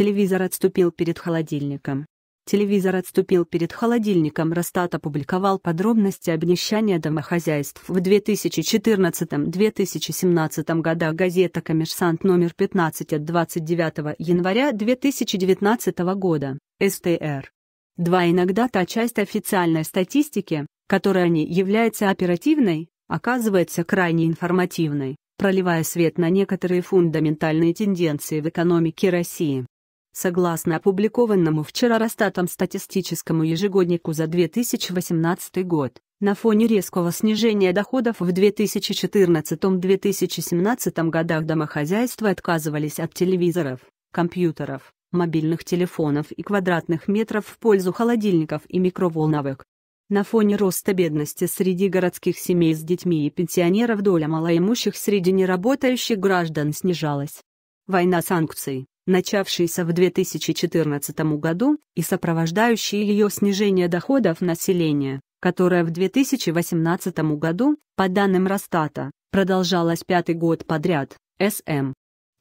Телевизор отступил перед холодильником. Телевизор отступил перед холодильником. Ростат опубликовал подробности обнищания домохозяйств в 2014-2017 годах. Газета «Коммерсант» номер 15 от 29 января 2019 года. СТР. 2. Иногда та часть официальной статистики, которая не является оперативной, оказывается крайне информативной, проливая свет на некоторые фундаментальные тенденции в экономике России. Согласно опубликованному вчера Росстатом статистическому ежегоднику за 2018 год, на фоне резкого снижения доходов в 2014-2017 годах домохозяйства отказывались от телевизоров, компьютеров, мобильных телефонов и квадратных метров в пользу холодильников и микроволновок. На фоне роста бедности среди городских семей с детьми и пенсионеров доля малоимущих среди неработающих граждан снижалась. Война санкций начавшейся в 2014 году, и сопровождающей ее снижение доходов населения, которое в 2018 году, по данным Росстата, продолжалось пятый год подряд, СМ.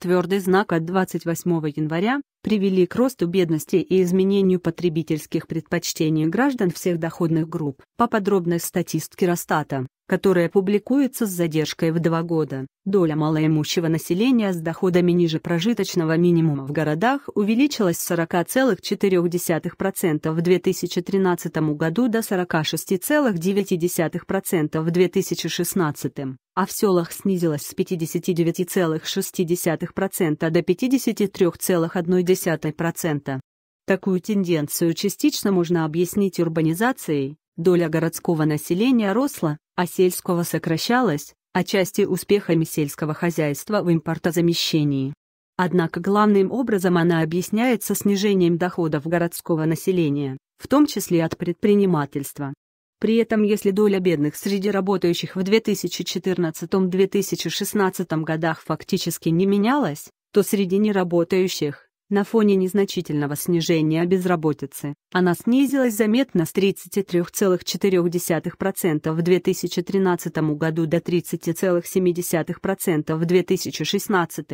Твердый знак от 28 января привели к росту бедности и изменению потребительских предпочтений граждан всех доходных групп по подробной статистике Росстата которая публикуется с задержкой в два года. Доля малоимущего населения с доходами ниже прожиточного минимума в городах увеличилась с 40,4% в 2013 году до 46,9% в 2016, а в селах снизилась с 59,6% до 53,1%. Такую тенденцию частично можно объяснить урбанизацией, Доля городского населения росла, а сельского сокращалась, отчасти а успехами сельского хозяйства в импортозамещении. Однако главным образом она объясняется снижением доходов городского населения, в том числе от предпринимательства. При этом если доля бедных среди работающих в 2014-2016 годах фактически не менялась, то среди неработающих на фоне незначительного снижения безработицы она снизилась заметно с 33,4% в 2013 году до 30,7% в 2016.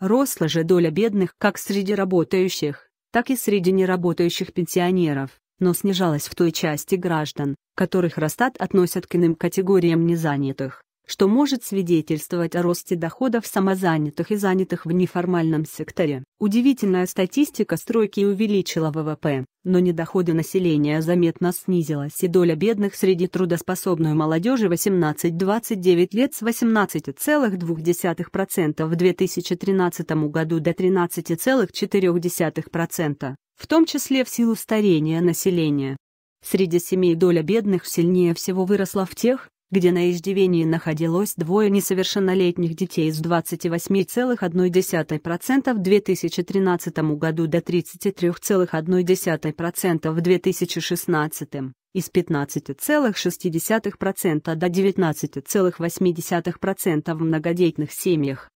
Росла же доля бедных как среди работающих, так и среди неработающих пенсионеров, но снижалась в той части граждан, которых Росстат относят к иным категориям незанятых что может свидетельствовать о росте доходов самозанятых и занятых в неформальном секторе. Удивительная статистика стройки увеличила ВВП, но доходы населения заметно снизилась и доля бедных среди трудоспособной молодежи 18-29 лет с 18,2% в 2013 году до 13,4%, в том числе в силу старения населения. Среди семей доля бедных сильнее всего выросла в тех, где на иждивении находилось двое несовершеннолетних детей с 28,1% в 2013 году до 33,1% в 2016 из 15,6% до 19,8% в многодетных семьях.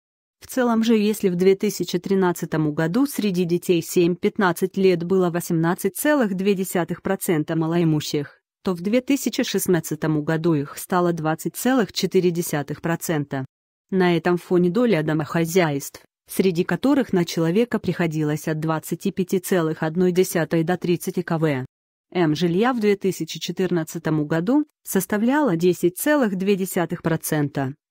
В целом же, если в 2013 году среди детей 7-15 лет было 18,2% малоимущих, то в 2016 году их стало 20,4%. На этом фоне доля домохозяйств, среди которых на человека приходилось от 25,1 до 30 КВ. М жилья в 2014 году составляла 10,2%,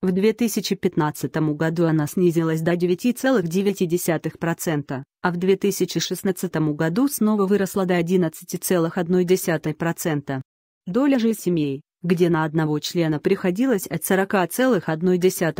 в 2015 году она снизилась до 9,9%, а в 2016 году снова выросла до 11,1%. Доля же семей, где на одного члена приходилось от 40,1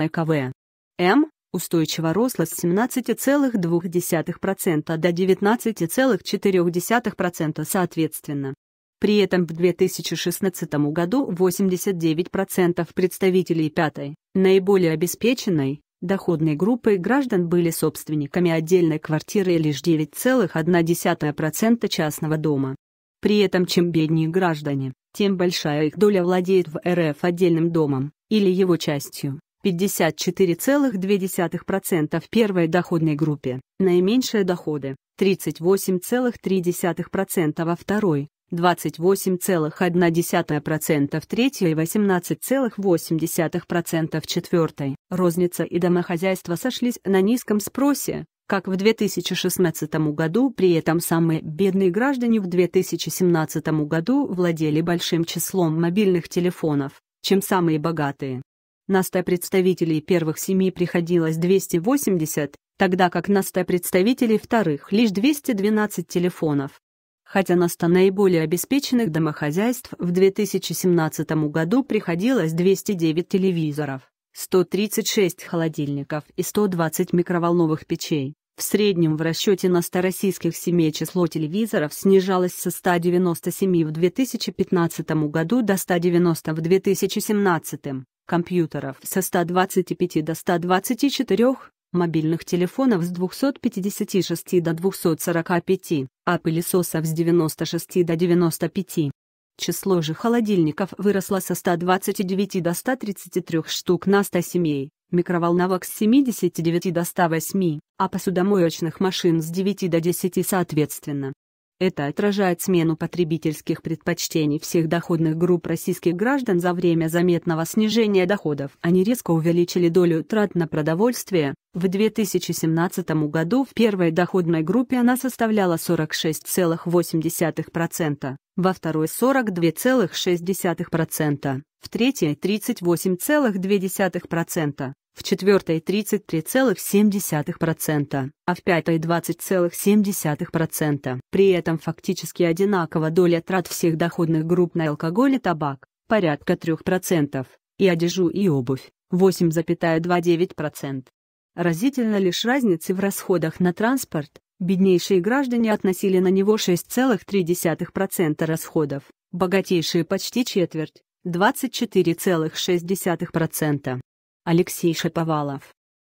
КВ. М устойчиво росла с 17,2% до 19,4% соответственно. При этом в 2016 году 89% представителей пятой, наиболее обеспеченной, доходной группы граждан были собственниками отдельной квартиры и лишь 9,1% частного дома. При этом чем беднее граждане, тем большая их доля владеет в РФ отдельным домом, или его частью. 54,2% в первой доходной группе, наименьшие доходы, 38,3% во второй, 28,1% в третьей и 18,8% в четвертой. Розница и домохозяйство сошлись на низком спросе, как в 2016 году, при этом самые бедные граждане в 2017 году владели большим числом мобильных телефонов, чем самые богатые. На 100 представителей первых семей приходилось 280, тогда как на 100 представителей вторых лишь 212 телефонов. Хотя на 100 наиболее обеспеченных домохозяйств в 2017 году приходилось 209 телевизоров. 136 холодильников и 120 микроволновых печей. В среднем в расчете на 100 российских семей число телевизоров снижалось со 197 в 2015 году до 190 в 2017, компьютеров со 125 до 124, мобильных телефонов с 256 до 245, а пылесосов с 96 до 95. Число же холодильников выросло со 129 до 133 штук на 100 семей, микроволновок с 79 до 108, а посудомоечных машин с 9 до 10 соответственно. Это отражает смену потребительских предпочтений всех доходных групп российских граждан за время заметного снижения доходов. Они резко увеличили долю трат на продовольствие. В 2017 году в первой доходной группе она составляла 46,8%, во второй 42,6%, в третьей 38,2%, в четвертой 33,7%, а в пятой 20,7%. При этом фактически одинакова доля трат всех доходных групп на алкоголь и табак, порядка 3%, и одежу и обувь, 8,29%. Разительно лишь разницы в расходах на транспорт, беднейшие граждане относили на него 6,3% расходов, богатейшие почти четверть, 24,6%. Алексей Шаповалов.